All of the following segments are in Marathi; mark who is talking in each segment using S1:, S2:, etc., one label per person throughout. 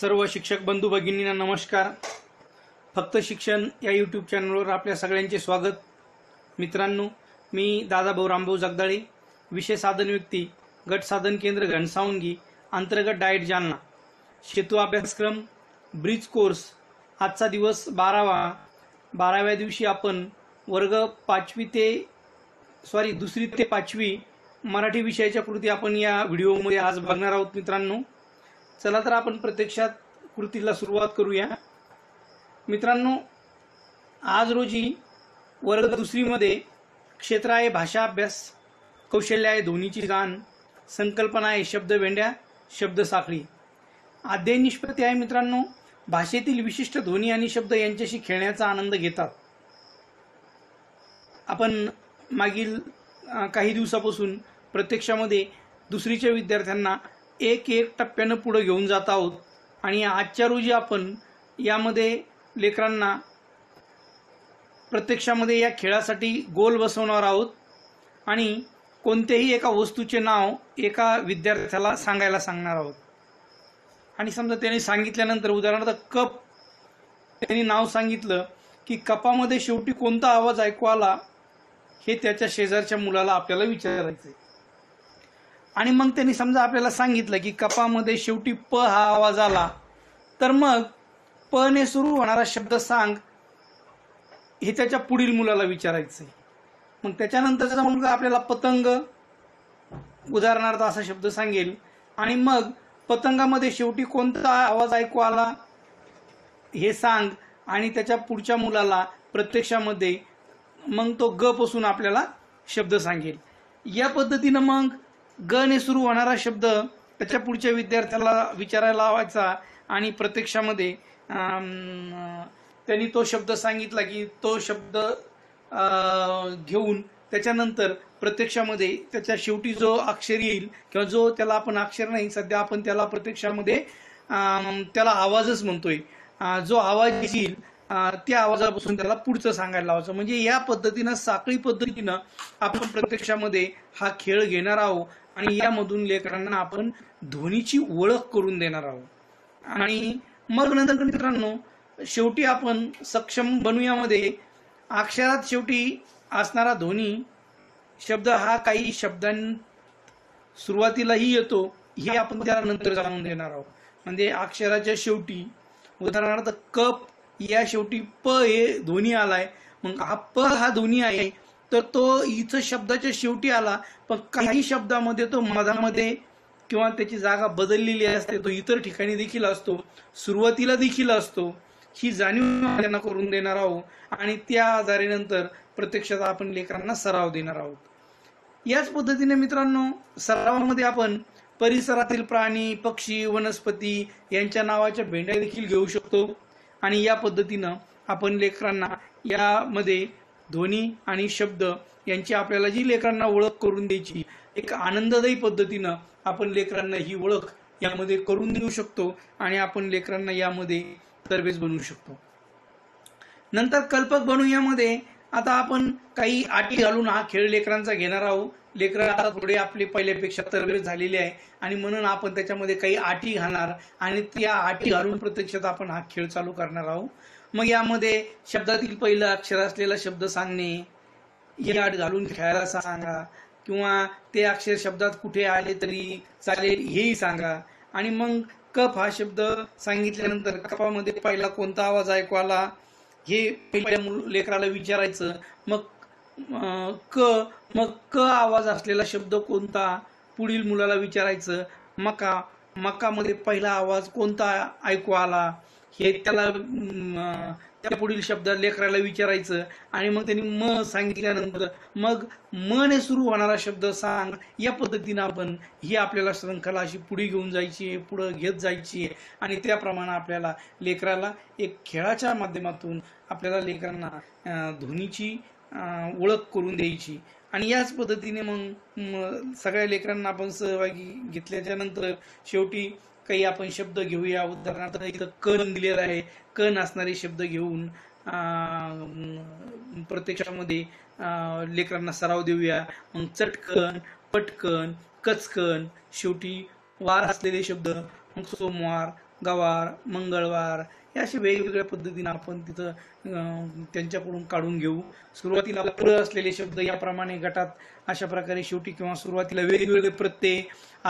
S1: सर्व शिक्षक बंधू भगिनींना नमस्कार फक्त शिक्षण या यूट्यूब चॅनलवर आपल्या सगळ्यांचे स्वागत मित्रांनो मी दादाभाऊ रामभाऊ जगदाळे विषय साधन व्यक्ती गट साधन केंद्र घनसावंगी अंतर्गत डाएट जालना शेतू अभ्यासक्रम ब्रिज कोर्स आजचा दिवस बारावा बाराव्या दिवशी आपण वर्ग पाचवी ते सॉरी दुसरी ते पाचवी मराठी विषयाच्या कृती आपण या व्हिडिओमध्ये आज बघणार आहोत मित्रांनो चला तर आपण प्रत्यक्षात कृतीला सुरुवात करूया मित्रांनो आज रोजी वर्ग दुसरीमध्ये क्षेत्र आहे भाषा अभ्यास कौशल्य आहे ध्वनीची जाण संकल्पना आहे शब्द वेंड्या शब्द साखळी अध्ययन निष्पत्ती आहे मित्रांनो भाषेतील विशिष्ट ध्वनी आणि शब्द यांच्याशी खेळण्याचा आनंद घेतात आपण मागील काही दिवसापासून प्रत्यक्षामध्ये दुसरीच्या विद्यार्थ्यांना एक एक टप्प्यानं पुढं घेऊन जात आहोत आणि आजच्या रोजी आपण यामध्ये लेकरांना प्रत्यक्षामध्ये या खेळासाठी गोल बसवणार आहोत आणि कोणत्याही एका वस्तूचे नाव एका विद्यार्थ्याला सांगायला सांगणार आहोत आणि समजा त्याने सांगितल्यानंतर उदाहरणार्थ कप त्यांनी नाव सांगितलं की कपामध्ये शेवटी कोणता आवाज ऐकू आला हे त्याच्या शेजारच्या मुलाला आपल्याला विचारायचं आहे आणि मग त्यांनी समजा आपल्याला सांगितलं की कपामध्ये शेवटी प हा आवाज आला तर मग प ने सुरू होणारा शब्द सांग हे त्याच्या पुढील मुलाला विचारायचं मग त्याच्यानंतरचा मुलगा आपल्याला पतंग उदाहरणार्थ असा शब्द सांगेल आणि मग पतंगामध्ये शेवटी कोणता आवाज ऐकू आला हे सांग आणि त्याच्या पुढच्या मुलाला प्रत्यक्षामध्ये मग तो ग पासून आपल्याला शब्द सांगेल या पद्धतीनं मग ने सुरू होणारा शब्द त्याच्या पुढच्या विद्यार्थ्याला विचारायला लावायचा आणि प्रत्यक्षामध्ये त्यांनी तो शब्द सांगितला की तो शब्द घेऊन त्याच्यानंतर प्रत्यक्षामध्ये त्याच्या शेवटी जो अक्षर येईल किंवा जो त्याला आपण अक्षर नाही सध्या आपण त्याला प्रत्यक्षामध्ये त्याला आवाजच म्हणतोय जो आवाज येईल त्या आवाजापासून त्याला पुढचं सांगायला लावायचं म्हणजे या पद्धतीनं साखळी पद्धतीनं आपण प्रत्यक्षामध्ये हा खेळ घेणार आहोत आणि यामधून लेकरांना आपण ध्वनीची ओळख करून देणार आहोत आणि मग नंतर मित्रांनो शेवटी आपण सक्षम बनूयामध्ये अक्षरात शेवटी असणारा ध्वनी शब्द हा काही शब्दां सुरुवातीलाही येतो हे आपण त्याला नंतर जाणून देणार आहोत म्हणजे अक्षराच्या शेवटी उदाहरणार्थ कप या शेवटी प हे ध्वनी आलाय मग हा प हा ध्वनी आहे तर तो इथं शब्दाच्या शेवटी आला पण काही शब्दामध्ये तो मधामध्ये किंवा त्याची जागा बदललेली असते तो इतर ठिकाणी देखील असतो सुरुवातीला देखील असतो ही जाणीव त्यांना करून देणार आहोत आणि त्या आधारेनंतर प्रत्यक्षात आपण लेकरांना सराव देणार आहोत याच पद्धतीने मित्रांनो सरावामध्ये आपण परिसरातील प्राणी पक्षी वनस्पती यांच्या नावाच्या भेंड्या देखील घेऊ शकतो आणि या पद्धतीनं आपण लेकरांना यामध्ये ध्वनी आणि शब्द यांची आपल्याला जी लेकरांना ओळख करून द्यायची एक आनंददायी पद्धतीनं आपण लेकरांना ही ओळख यामध्ये करून देऊ शकतो आणि आपण लेकरांना यामध्ये तरबेज बनवू शकतो नंतर कल्पक बनू यामध्ये आता आपण काही आटी घालून हा खेळ लेकरांचा घेणार आहोत लेकर आता थोडे आपले पहिल्यापेक्षा तरबेज झालेले आहे आणि म्हणून आपण त्याच्यामध्ये काही आटी घालणार आणि त्या आटी घालून प्रत्यक्षात आपण हा खेळ चालू करणार आहोत मग यामध्ये शब्दातील पहिलं अक्षर असलेला शब्द सांगणे याड घालून खेळायला सांगा किंवा ते अक्षर शब्दात कुठे आले तरी चालेल हेही सांगा आणि मग कप हा शब्द सांगितल्यानंतर कपामध्ये पहिला कोणता आवाज ऐकू आला हे पहिल्या लेकराला विचारायचं मग क मग क आवाज असलेला शब्द कोणता पुढील मुलाला विचारायचं मका मकामध्ये पहिला आवाज कोणता ऐकू आला हे त्याला त्या पुढील शब्द लेकराला विचारायचं आणि मग त्यांनी म सांगितल्यानंतर मग मने सुरू होणारा शब्द सांग या पद्धतीनं आपण ही आपल्याला श्रंखला अशी पुढे घेऊन जायची आहे पुढं घेत जायची आहे आणि त्याप्रमाणे आपल्याला लेकराला एक खेळाच्या माध्यमातून आपल्याला लेकरांना ध्वनीची ओळख करून द्यायची आणि याच पद्धतीने मग सगळ्या लेकरांना आपण सहभागी घेतल्याच्यानंतर शेवटी काही आपण शब्द घेऊया उदाहरणार्थ इथं कण दिलेला आहे कण असणारे शब्द घेऊन प्रत्यक्षामध्ये लेकरांना सराव देऊया मग चटकन पटकन कचकन शेवटी वार असलेले शब्द मग सोमवार गवार मंगळवार हे असे वेगवेगळ्या पद्धतीने आपण तिथं त्यांच्याकडून काढून घेऊ सुरुवातीला प्र असलेले शब्द याप्रमाणे गटात अशा प्रकारे शेवटी किंवा सुरुवातीला वेगवेगळे प्रत्यय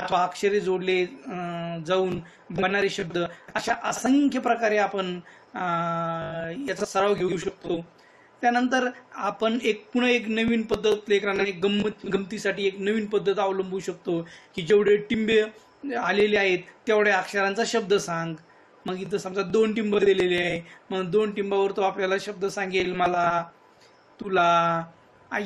S1: अथवा अक्षरे जोडले जाऊन बनणारे शब्द अशा असंख्य प्रकारे आपण याचा सराव घेऊ शकतो त्यानंतर आपण एक पुन्हा एक नवीन पद्धत लेकरांना एक गंमत गमतीसाठी एक नवीन पद्धत अवलंबू शकतो की जेवढे टिंबे आलेले आहेत तेवढ्या अक्षरांचा शब्द सांग मग इथं समजा दोन टिंब दिलेले आहे मग दोन टिंबावर तो आपल्याला शब्द सांगेल मला तुला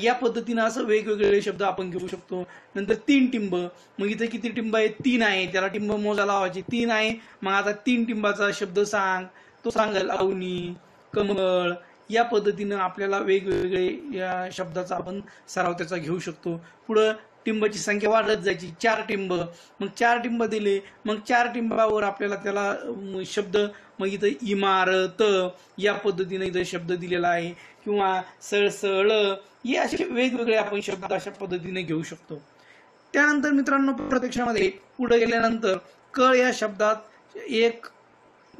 S1: या पद्धतीनं असं वेगवेगळे शब्द आपण घेऊ शकतो नंतर तीन टिंब मग इथं किती टिंब आहे तीन आहे त्याला टिंब मोजा लावायचे तीन आहे मग आता तीन टिंबाचा शब्द सांग तो सांगेल अवनी कमळ या पद्धतीनं आपल्याला वेगवेगळे या शब्दाचा आपण सराव त्याचा घेऊ शकतो पुढं टिंबची संख्या वाढत जायची चार टिंब मग चार टिंब दिले मग चार टिंबावर आपल्याला त्याला शब्द मग इथं इमारत या पद्धतीने इथं शब्द दिलेला आहे किंवा सळसळ हे असे वेगवेगळे आपण शब्द अशा पद्धतीने घेऊ शकतो त्यानंतर मित्रांनो प्रत्यक्षामध्ये पुढे गेल्यानंतर कळ या शब्दात एक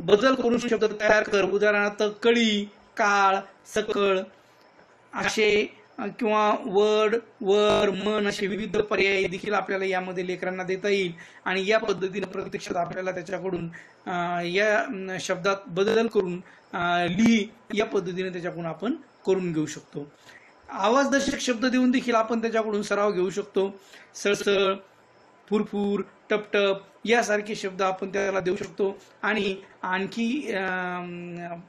S1: बदल करून शब्द तयार कर उदाहरणार्थ कळी काळ सकळ असे किंवा वड वर मन असे विविध पर्याय देखील आपल्याला यामध्ये लेकरांना देता येईल आणि या पद्धतीने प्रत्यक्षात आपल्याला त्याच्याकडून या शब्दात बदल करून लिही या पद्धतीने त्याच्याकडून आपण करून घेऊ शकतो आवाजदर्शक शब्द देऊन देखील आपण त्याच्याकडून सराव घेऊ शकतो सळसळ फुरफुर टपटप यासारखे शब्द आपण त्याला देऊ शकतो आणि आणखी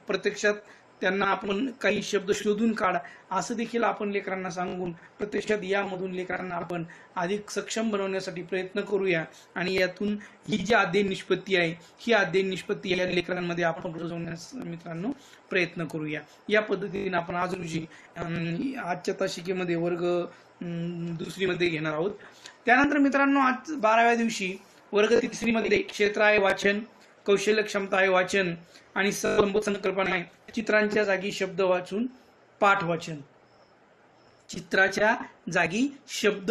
S1: प्रत्यक्षात त्यांना आपण काही शब्द शोधून काढा असं देखील आपण लेकरांना सांगून प्रत्यक्षात यामधून लेकरांना आपण अधिक सक्षम बनवण्यासाठी प्रयत्न करूया आणि यातून ही जी अध्ययन निष्पत्ती आहे ही अध्ययन निष्पत्ती या लेकरांमध्ये आपण रुजवण्यास मित्रांनो प्रयत्न करूया या पद्धतीने आपण आज रोजी आजच्या तासिकेमध्ये वर्ग दुसरीमध्ये घेणार आहोत त्यानंतर मित्रांनो आज बाराव्या दिवशी वर्ग तिसरीमध्ये क्षेत्र आहे वाचन कौशल्य क्षमता आहे वाचन आणि संलंब संकल्पना आहे चित्रांच्या जागी शब्द वाचून पाठ वाचन चित्राच्या जागी शब्द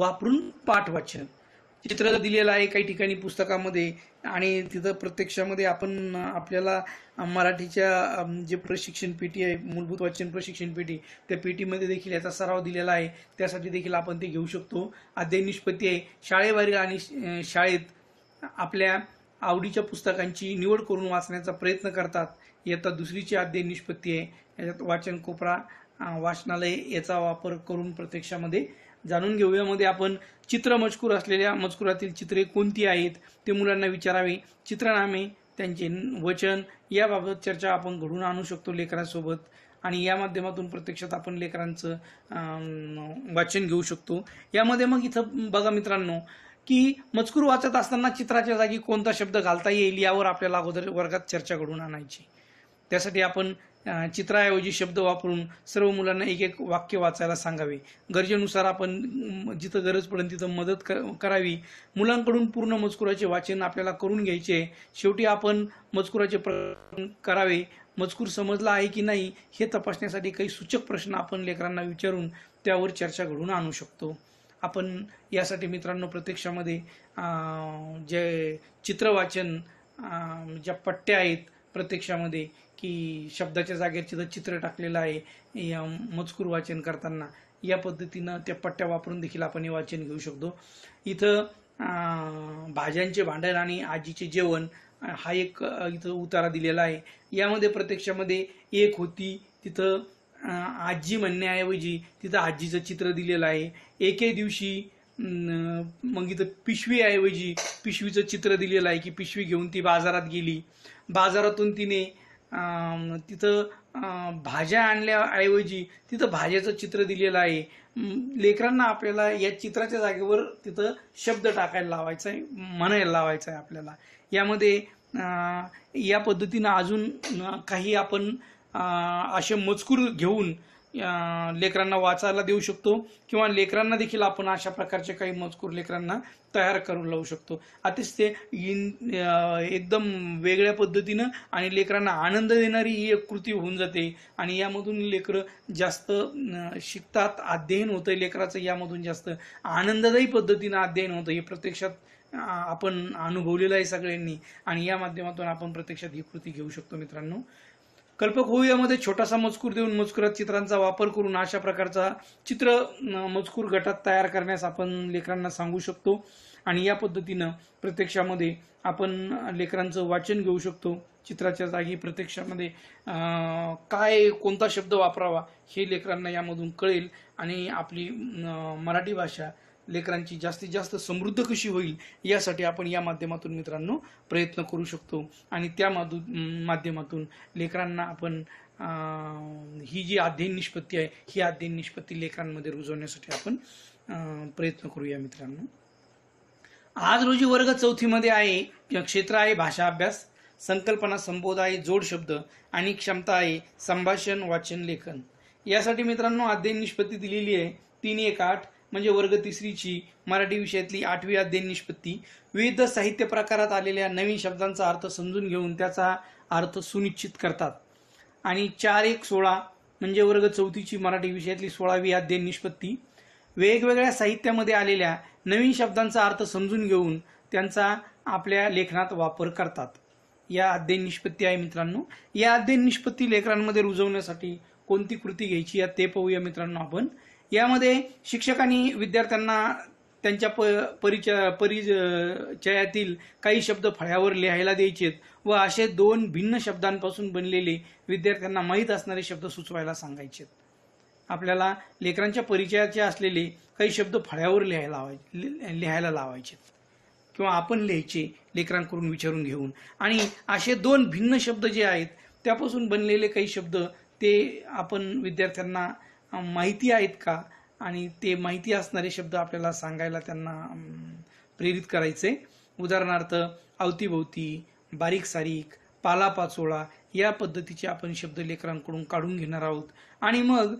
S1: वापरून पाठ वाचन चित्र दिलेलं आहे काही ठिकाणी पुस्तकामध्ये आणि तिथं प्रत्यक्षामध्ये आपण आपल्याला मराठीच्या जे प्रशिक्षण पेटी आहे मूलभूत वाचन प्रशिक्षण पेटी त्या पेटीमध्ये देखील याचा सराव दिलेला आहे त्यासाठी देखील आपण ते घेऊ शकतो अध्ययन निष्पत्ती आहे शाळेबाहेर आणि शाळेत आपल्या आवडीच्या पुस्तकांची निवड करून वाचण्याचा प्रयत्न करतात इयत्ता दुसरीची अध्ययन निष्पत्ती आहे याच्यात वाचन कोपरा वाचनालय याचा वापर करून प्रत्यक्षामध्ये जाणून घेऊयामध्ये आपण चित्र मजकूर असलेल्या मजकुरातील चित्रे कोणती आहेत ते मुलांना विचारावे चित्रनामे त्यांचे वचन याबाबत चर्चा आपण घडून आणू शकतो लेकरांसोबत आणि या माध्यमातून प्रत्यक्षात आपण लेकरांचं वाचन घेऊ शकतो यामध्ये मग इथं बघा मित्रांनो की मजकूर वाचत असताना चित्राच्या जागी कोणता शब्द घालता येईल यावर आपल्याला अगोदर वर्गात चर्चा घडून आणायची त्यासाठी आपण चित्राऐवजी शब्द वापरून सर्व मुलांना एक एक वाक्य वाचायला सांगावे गरजेनुसार आपण जिथं गरज पडेल तिथं मदत करावी मुलांकडून पूर्ण मजकुराचे वाचन आपल्याला करून घ्यायचे शेवटी आपण मजकुराचे प्र करावे मजकूर समजला आहे की नाही हे तपासण्यासाठी काही सूचक प्रश्न आपण लेकरांना विचारून त्यावर चर्चा घडून आणू शकतो आपण यासाठी मित्रांनो प्रत्यक्षामध्ये जे चित्रवाचन ज्या पट्ट्या आहेत प्रत्यक्षामध्ये की शब्दाच्या जागेचे चित्र टाकलेलं आहे या मजकूर वाचन करताना या पद्धतीनं त्या पट्ट्या वापरून देखील आपण हे वाचन घेऊ शकतो इथं भाज्यांचे भांडण आणि आजीचे जेवण हा एक इथं उतारा दिलेला आहे यामध्ये प्रत्यक्षामध्ये एक होती तिथं आजी म्हणण्याऐवजी तिथं आजीचं चित्र दिलेलं आहे एके दिवशी मग इथं पिशवी पिशवीऐवजी पिशवीचं चित्र दिलेलं आहे की पिशवी घेऊन ती बाजारात गेली बाजारातून तिने तिथं भाज्या आणल्याऐवजी तिथं भाज्याचं चित्र दिलेलं आहे लेकरांना आपल्याला या चित्राच्या जागेवर तिथं शब्द टाकायला लावायचा आहे म्हणायला लावायचं आहे आपल्याला यामध्ये या पद्धतीनं अजून काही आपण असे मजकूर घेऊन लेकरांना वाचायला देऊ शकतो किंवा लेकरांना देखील आपण अशा प्रकारचे काही मजकूर लेकरांना तयार करून लावू शकतो अतिशय इन एकदम वेगळ्या पद्धतीनं आणि लेकरांना आनंद देणारी ही एक कृती होऊन जाते आणि यामधून लेकरं जास्त शिकतात अध्ययन होतं लेकराचं यामधून जास्त आनंददायी पद्धतीनं अध्ययन होतं हे प्रत्यक्षात आपण अनुभवलेलं आहे सगळ्यांनी आणि या माध्यमातून आपण प्रत्यक्षात ही कृती घेऊ शकतो मित्रांनो कल्पक होऊ यामध्ये छोटासा मजकूर देऊन मजकुरात चित्रांचा वापर करून अशा प्रकारचा चित्र मजकूर गटात तयार करण्यास आपण लेकरांना सांगू शकतो आणि या पद्धतीनं प्रत्यक्षामध्ये आपण लेकरांचं वाचन घेऊ शकतो चित्राच्या जागी प्रत्यक्षामध्ये काय कोणता शब्द वापरावा हे लेकरांना यामधून कळेल आणि आपली मराठी भाषा लेकरांची जास्तीत जास्त समृद्ध कशी होईल यासाठी आपण या माध्यमातून मित्रांनो प्रयत्न करू शकतो आणि त्या माधू माध्यमातून लेकरांना आपण ही जी अध्ययन निष्पत्ती आहे ही अध्ययन निष्पत्ती लेकरांमध्ये रुजवण्यासाठी आपण प्रयत्न करूया मित्रांनो आज रोजी वर्ग चौथीमध्ये आहे क्षेत्र आहे भाषा अभ्यास संकल्पना संबोध आहे जोड शब्द आणि क्षमता आहे संभाषण वाचन लेखन यासाठी मित्रांनो अध्ययन निष्पत्ती दिलेली आहे तीन एक आठ म्हणजे वर्ग तिसरीची मराठी विषयातली आठवी अध्ययन निष्पत्ती विविध साहित्य प्रकारात आलेल्या नवीन शब्दांचा अर्थ समजून घेऊन त्याचा अर्थ सुनिश्चित करतात आणि चार एक सोळा म्हणजे वर्ग चौथीची मराठी विषयातली सोळावी अध्ययन निष्पत्ती वेगवेगळ्या साहित्यामध्ये आलेल्या नवीन शब्दांचा अर्थ समजून घेऊन त्यांचा आपल्या लेखनात वापर करतात या अध्ययन निष्पत्ती आहे मित्रांनो या अध्ययन निष्पत्ती लेकरांमध्ये रुजवण्यासाठी कोणती कृती घ्यायची या ते पाहूया मित्रांनो आपण यामध्ये शिक्षकांनी विद्यार्थ्यांना त्यांच्या प परिचय परिचयातील काही शब्द फळ्यावर लिहायला द्यायचेत व असे दोन भिन्न शब्दांपासून बनलेले विद्यार्थ्यांना माहीत असणारे शब्द सुचवायला सांगायचेत आपल्याला लेकरांच्या परिचयाचे असलेले काही शब्द फळ्यावर लिहायला लिहायला लावायचे किंवा आपण लिहायचे लेकरांकडून विचारून घेऊन आणि असे दोन भिन्न शब्द जे आहेत त्यापासून बनलेले काही शब्द ते आपण विद्यार्थ्यांना माहिती आहेत का आणि ते माहिती असणारे शब्द आपल्याला सांगायला त्यांना प्रेरित करायचे उदाहरणार्थ अवतीभोवती बारीक सारीक पालापाचोळा या पद्धतीचे आपण शब्द लेकरांकडून काढून घेणार आहोत आणि मग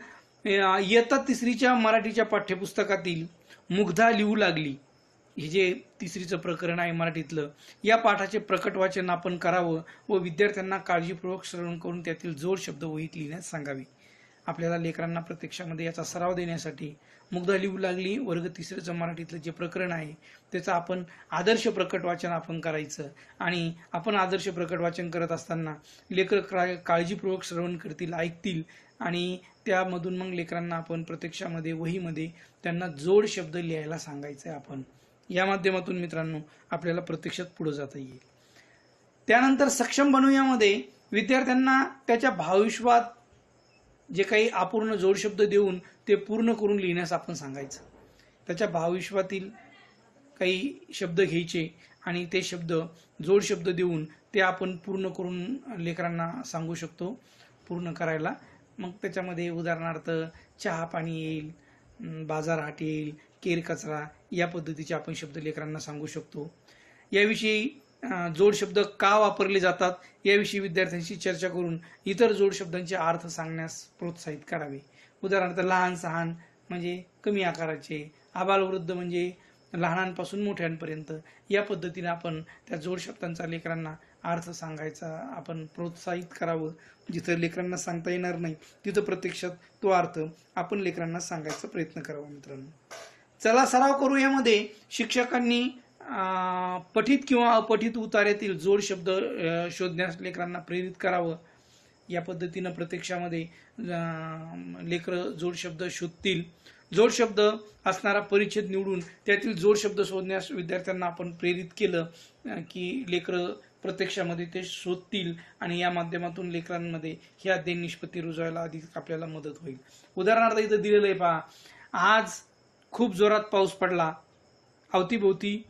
S1: इयत्ता तिसरीच्या मराठीच्या पाठ्यपुस्तकातील मुग्धा लिहू लागली हे जे तिसरीचं प्रकरण आहे मराठीतलं या पाठाचे प्रकट वाचन आपण करावं व विद्यार्थ्यांना काळजीपूर्वक श्रवण करून त्यातील जोड शब्द वहीत लिहिण्यास सांगावे आपल्याला लेकरांना प्रत्यक्षामध्ये याचा सराव देण्यासाठी मुग्धा लिहू लागली वर्ग तिसरेचं मराठीतलं जे प्रकरण आहे त्याचं आपण आदर्श प्रकट वाचन आपण करायचं आणि आपण आदर्श प्रकट वाचन करत असताना लेकर काळजीपूर्वक श्रवण करतील ऐकतील आणि त्यामधून मग लेकरांना आपण प्रत्यक्षामध्ये वहीमध्ये त्यांना जोड शब्द लिहायला सांगायचं आहे आपण या माध्यमातून मित्रांनो आपल्याला प्रत्यक्षात पुढे जाता येईल त्यानंतर सक्षम बनूयामध्ये विद्यार्थ्यांना त्याच्या भावविश्वात जे काही अपूर्ण जोडशब्द देऊन ते पूर्ण करून लिहिण्यास आपण सांगायचं त्याच्या भावविश्वातील काही शब्द घ्यायचे आणि ते शब्द जोड शब्द देऊन ते आपण पूर्ण करून लेकरांना सांगू शकतो पूर्ण करायला मग त्याच्यामध्ये उदाहरणार्थ चहा पाणी येईल हाट येईल केर कचरा या पद्धतीचे आपण शब्द लेकरांना सांगू शकतो याविषयी जोडशब्द का वापरले जातात याविषयी विद्यार्थ्यांशी चर्चा करून इतर जोडशब्दांचे अर्थ सांगण्यास प्रोत्साहित करावे उदाहरणार्थ लहान सहान म्हणजे कमी आकाराचे आबालवृद्ध म्हणजे लहानांपासून मोठ्यांपर्यंत या पद्धतीने आपण त्या जोडशब्दांचा लेकरांना अर्थ सांगायचा आपण प्रोत्साहित करावं जिथं लेकरांना सांगता येणार नाही तिथं प्रत्यक्षात तो अर्थ आपण लेकरांना सांगायचा प्रयत्न करावा मित्रांनो चला सराव करू यामध्ये शिक्षकांनी पठित किंवा अपठित उतार्यातील जोड शब्द शोधण्यास लेकरांना प्रेरित करावं या पद्धतीनं प्रत्यक्षामध्ये लेकरं जोड शब्द शोधतील जोड शब्द असणारा परिच्छेद निवडून त्यातील जोड शब्द शोधण्यास विद्यार्थ्यांना आपण प्रेरित केलं की लेकरं प्रत्यक्षामध्ये ते शोधतील आणि या माध्यमातून लेकरांमध्ये ह्या अध्ययन निष्पत्ती रुजवायला अधिक आपल्याला मदत होईल उदाहरणार्थ इथं दिलेलं आहे पहा आज खूप जोरात पाऊस पडला अवतीभोवती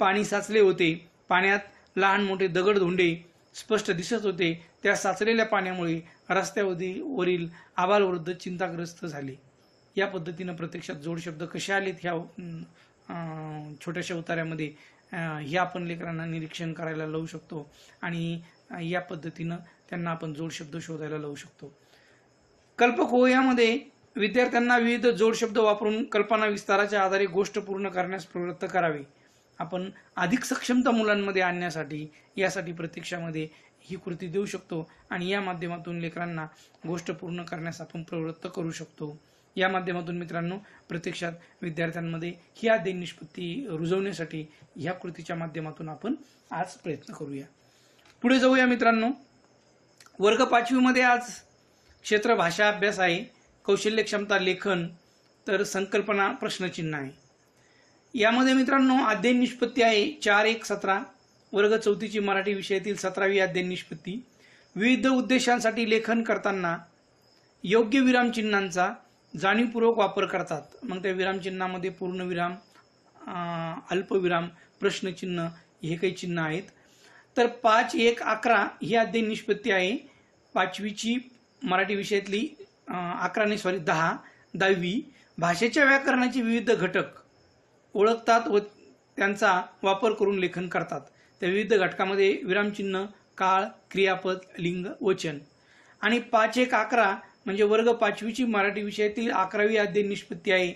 S1: पाणी साचले होते पाण्यात लहान मोठे दगडधोंडे स्पष्ट दिसत होते त्या साचलेल्या पाण्यामुळे रस्त्यावरील वरील आबालवृद्ध चिंताग्रस्त झाले या पद्धतीनं प्रत्यक्षात शब्द कसे आलेत ह्या छोट्याशा उतार्यामध्ये हे आपण लेकरांना निरीक्षण करायला लावू शकतो आणि या पद्धतीनं त्यांना आपण जोड शब्द शोधायला लावू शकतो कल्पको हो यामध्ये विद्यार्थ्यांना विविध जोड शब्द वापरून कल्पना विस्ताराच्या आधारे गोष्ट पूर्ण करण्यास प्रवृत्त करावे आपण अधिक सक्षमता मुलांमध्ये आणण्यासाठी यासाठी प्रत्यक्षामध्ये ही कृती देऊ शकतो आणि या माध्यमातून लेकरांना गोष्ट पूर्ण करण्यास आपण प्रवृत्त करू शकतो या माध्यमातून मित्रांनो प्रत्यक्षात विद्यार्थ्यांमध्ये ही आदेश निष्पत्ती रुजवण्यासाठी ह्या कृतीच्या माध्यमातून आपण आज प्रयत्न करूया पुढे जाऊया मित्रांनो वर्ग पाचवीमध्ये आज क्षेत्र भाषा अभ्यास आहे कौशल्य क्षमता लेखन तर संकल्पना प्रश्नचिन्ह आहे यामध्ये मित्रांनो अध्ययन निष्पत्ती आहे चार एक सतरा वर्ग चौथीची मराठी विषयातील सतरावी अध्ययन निष्पत्ती विविध उद्देशांसाठी लेखन करताना योग्य विरामचिन्हांचा जाणीवपूर्वक वापर करतात मग त्या विरामचिन्हामध्ये पूर्णविराम अल्पविराम प्रश्नचिन्ह हे काही चिन्ह आहेत तर पाच एक अकरा ही अध्ययन निष्पत्ती आहे पाचवीची मराठी विषयातली अकरा नाही सॉरी दहा दहावी भाषेच्या व्याकरणाचे विविध घटक ओळखतात व त्यांचा वापर करून लेखन करतात त्या विविध घटकामध्ये विरामचिन्ह काळ क्रियापद लिंग वचन आणि पाच एक अकरा म्हणजे वर्ग पाचवीची मराठी विषयातील अकरावी अध्ययन निष्पत्ती आहे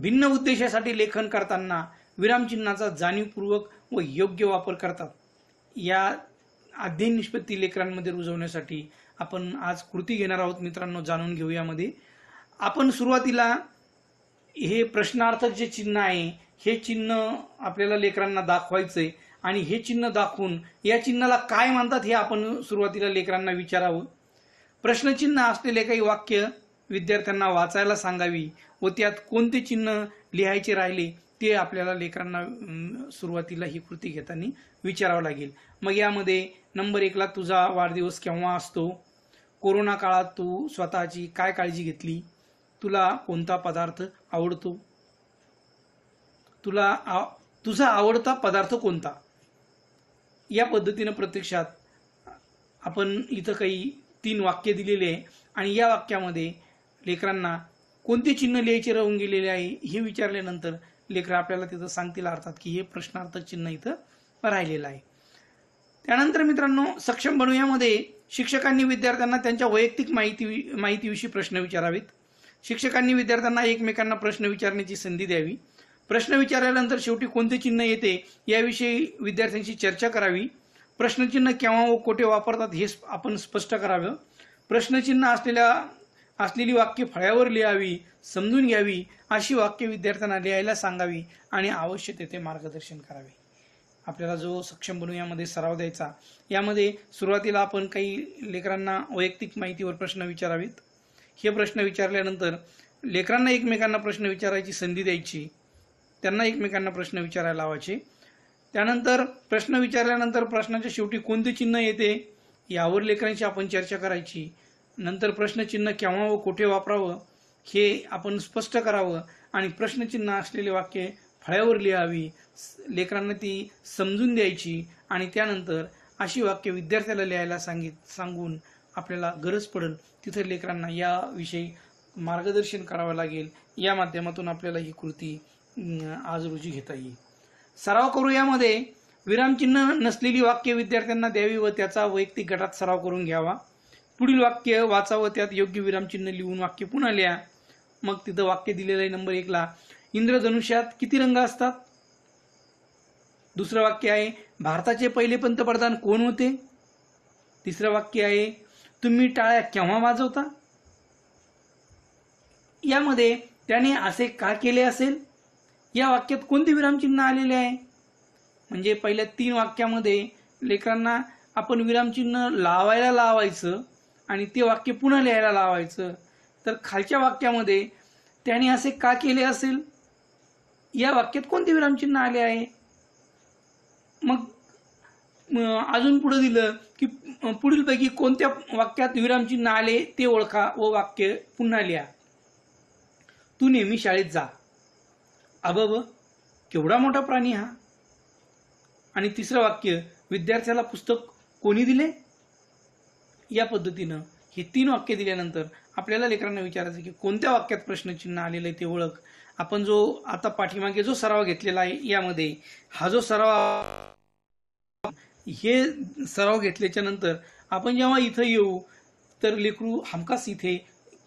S1: भिन्न उद्देशासाठी लेखन करताना विरामचिन्हाचा जाणीवपूर्वक व योग्य वापर करतात या अध्ययन निष्पत्ती लेकरांमध्ये रुजवण्यासाठी आपण आज कृती घेणार आहोत मित्रांनो जाणून यामध्ये आपण सुरुवातीला हे प्रश्नार्थक जे चिन्ह आहे हे चिन्ह आपल्याला लेकरांना दाखवायचंय आणि हे चिन्ह दाखवून या चिन्हाला काय मानतात हे आपण सुरुवातीला लेकरांना विचारावं प्रश्नचिन्ह असलेले काही वाक्य विद्यार्थ्यांना वाचायला सांगावी व त्यात कोणते चिन्ह लिहायचे राहिले ते आपल्याला लेकरांना सुरुवातीला ही कृती घेताना विचारावं लागेल मग यामध्ये नंबर एकला तुझा वाढदिवस केव्हा असतो कोरोना काळात तू स्वतःची काय काळजी घेतली तुला कोणता पदार्थ आवडतो तुला तुझा आवडता पदार्थ कोणता या पद्धतीनं प्रत्यक्षात आपण इथं काही तीन वाक्य दिलेले आहे आणि या वाक्यामध्ये लेकरांना कोणती चिन्ह लिहायचे राहून गेलेले आहे हे विचारल्यानंतर लेकरं आपल्याला तिथं सांगतील अर्थात की हे प्रश्नार्थ चिन्ह इथं राहिलेलं आहे त्यानंतर मित्रांनो सक्षम बनवूयामध्ये शिक्षकांनी विद्यार्थ्यांना त्यांच्या वैयक्तिक माहिती माहितीविषयी प्रश्न विचारावेत शिक्षकांनी विद्यार्थ्यांना एकमेकांना प्रश्न विचारण्याची संधी द्यावी प्रश्न विचारल्यानंतर शेवटी कोणते चिन्ह येते याविषयी विद्यार्थ्यांशी चर्चा करावी प्रश्नचिन्ह केव्हा व कोठे वापरतात हे आपण स्पष्ट करावं प्रश्नचिन्ह असलेल्या असलेली वाक्य फळ्यावर लिहावी समजून घ्यावी अशी वाक्य विद्यार्थ्यांना लिहायला सांगावी आणि आवश्यक तेथे मार्गदर्शन करावे आपल्याला जो सक्षम बनू यामध्ये सराव द्यायचा यामध्ये सुरुवातीला आपण काही लेकरांना वैयक्तिक माहितीवर प्रश्न विचारावेत हे प्रश्न विचारल्यानंतर लेकरांना एकमेकांना प्रश्न विचारायची संधी द्यायची त्यांना एकमेकांना प्रश्न विचारायला लावायचे त्यानंतर प्रश्न विचारल्यानंतर प्रश्नाच्या शेवटी कोणते चिन्ह येते यावर लेकरांशी आपण चर्चा करायची नंतर प्रश्नचिन्ह केव्हा व कुठे वापरावं हे आपण स्पष्ट करावं आणि प्रश्नचिन्ह असलेले वाक्य फळ्यावर लिहावी लेकरांना ती समजून द्यायची आणि त्यानंतर अशी वाक्य विद्यार्थ्याला लिहायला सांगित सांगून आपल्याला गरज पडेल तिथे लेकरांना याविषयी मार्गदर्शन करावं लागेल या माध्यमातून आपल्याला ही कृती आज रोजी घेता येईल सराव करू यामध्ये विरामचिन्ह नसलेली वाक्य विद्यार्थ्यांना द्यावी व त्याचा वैयक्तिक गटात सराव करून घ्यावा पुढील वाक्य वाचा व त्यात योग्य विरामचिन्ह लिहून वाक्य पुन्हा लिहा मग तिथं वाक्य दिलेलं आहे नंबर एकला इंद्रधनुष्यात किती रंग असतात दुसरं वाक्य आहे भारताचे पहिले पंतप्रधान कोण होते तिसरं वाक्य आहे तुम्ही टाळ्या केव्हा वाजवता यामध्ये त्याने असे का केले असेल या वाक्यात कोणते विरामचिन्ह आलेले आहे म्हणजे पहिल्या तीन वाक्यामध्ये लेकरांना आपण विरामचिन्ह लावायला लावायचं आणि ते वाक्य पुन्हा लिहायला लावायचं तर खालच्या वाक्यामध्ये त्याने असे का केले असेल या वाक्यात कोणते विरामचिन्ह आले आहे मग अजून पुढे दिलं की पुढीलपैकी कोणत्या वाक्यात विरामचिन्ह आले ते ओळखा व वाक्य पुन्हा लिहा तू नेहमी शाळेत जा अबब केवढा मोठा प्राणी हा आणि तिसरं वाक्य विद्यार्थ्याला पुस्तक कोणी दिले या पद्धतीनं हे तीन वाक्य दिल्यानंतर आपल्याला लेकरांना विचारायचं की कोणत्या वाक्यात प्रश्नचिन्ह आलेलं आहे ते ओळख आपण जो आता पाठीमागे जो सराव घेतलेला आहे यामध्ये हा जो सराव हे सराव घेतल्याच्या नंतर आपण जेव्हा इथं येऊ तर लेकरू हमखास इथे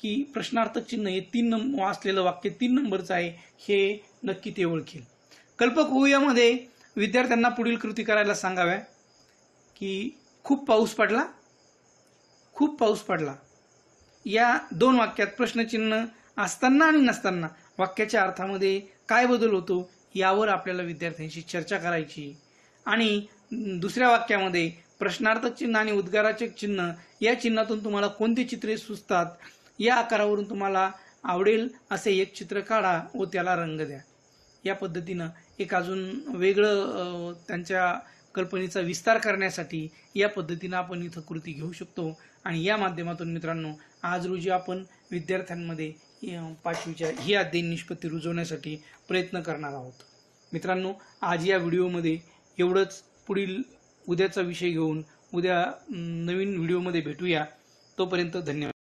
S1: की प्रश्नार्थक चिन्ह हे तीन नंबर असलेलं वाक्य तीन नंबरचं आहे हे नक्की ते ओळखेल कल्पक ओव्यामध्ये विद्यार्थ्यांना पुढील कृती करायला सांगाव्या की खूप पाऊस पडला खूप पाऊस पडला या दोन वाक्यात प्रश्नचिन्ह असताना आणि नसताना वाक्याच्या अर्थामध्ये काय बदल होतो यावर आपल्याला विद्यार्थ्यांशी चर्चा करायची आणि दुसऱ्या वाक्यामध्ये प्रश्नार्थक चिन्ह आणि उद्गाराचे चिन्ह या चिन्हातून तुम्हाला कोणती चित्रे सुचतात या आकारावरून तुम्हाला आवडेल असे एक चित्र काढा व त्याला रंग द्या या पद्धतीनं एक अजून वेगळं त्यांच्या कल्पनेचा विस्तार करण्यासाठी या पद्धतीनं आपण इथं कृती घेऊ शकतो आणि या माध्यमातून मित्रांनो आज रोजी आपण विद्यार्थ्यांमध्ये पाचवीच्या ही अध्ययन निष्पत्ती रुजवण्यासाठी प्रयत्न करणार आहोत मित्रांनो आज या व्हिडिओमध्ये एवढंच पुढील उद्याचा विषय घेऊन उद्या नवीन व्हिडिओमध्ये भेटूया तोपर्यंत धन्यवाद